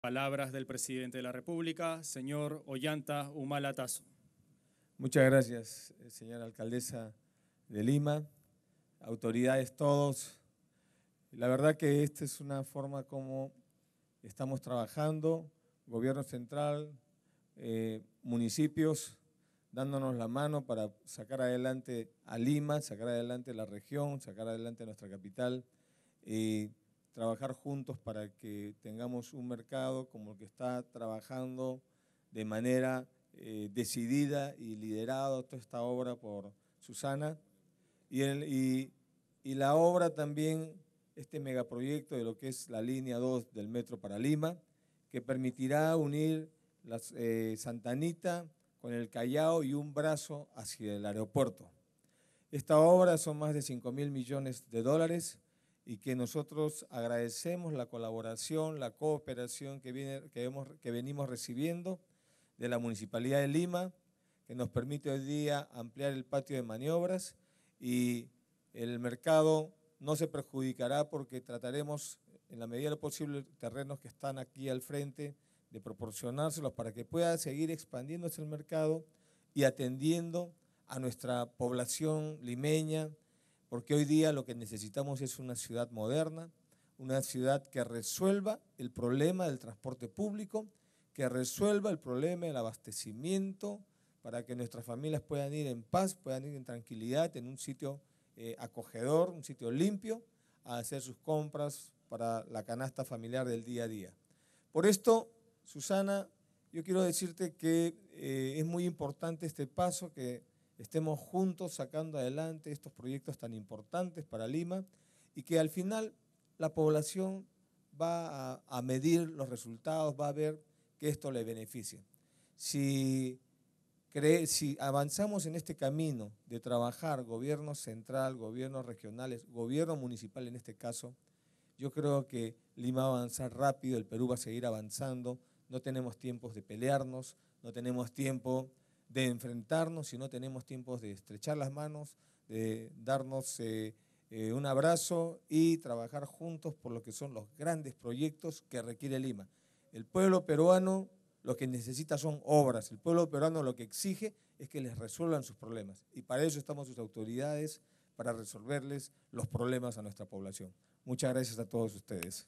Palabras del presidente de la República, señor Ollanta Humala Muchas gracias, eh, señora alcaldesa de Lima, autoridades todos. La verdad que esta es una forma como estamos trabajando, gobierno central, eh, municipios, dándonos la mano para sacar adelante a Lima, sacar adelante la región, sacar adelante nuestra capital. Eh, trabajar juntos para que tengamos un mercado como el que está trabajando de manera eh, decidida y liderado toda esta obra por Susana. Y, y, la obra también, este megaproyecto de lo que es la línea 2 del metro para Lima, que permitirá unir las, eh, Santanita con el Callao y un brazo hacia el aeropuerto. Esta obra son más de 5 mil millones de dólares y que nosotros agradecemos la colaboración, la cooperación que, viene, que, que venimos recibiendo de la Municipalidad de Lima, que nos permite hoy día ampliar el patio de maniobras y el mercado no se perjudicará porque trataremos en la medida de lo posible terrenos que están aquí al frente de proporcionárselos para que pueda seguir expandiéndose el mercado y atendiendo a nuestra población limeña, porque hoy día lo que necesitamos es una ciudad moderna, una ciudad que resuelva el problema del transporte público, que resuelva el problema del abastecimiento, para que nuestras familias puedan ir en paz, puedan ir en tranquilidad, en un sitio eh, acogedor, un sitio limpio, a hacer sus compras para la canasta familiar del día a día. Por esto, Susana, yo quiero decirte que eh, es muy importante este paso que estemos juntos sacando adelante estos proyectos tan importantes para Lima y que al final la población va a, medir los resultados, va a ver que esto le beneficia. Si, si avanzamos en este camino de trabajar gobierno central, gobiernos regionales, gobierno municipal en este caso, yo creo que Lima va a avanzar rápido, el Perú va a seguir avanzando, no tenemos tiempos de pelearnos, no tenemos tiempo de enfrentarnos si no tenemos tiempos de estrechar las manos, de darnos eh, eh, un abrazo y trabajar juntos por lo que son los grandes proyectos que requiere Lima. El pueblo peruano lo que necesita son obras, el pueblo peruano lo que exige es que les resuelvan sus problemas y para eso estamos sus autoridades, para resolverles los problemas a nuestra población. Muchas gracias a todos ustedes.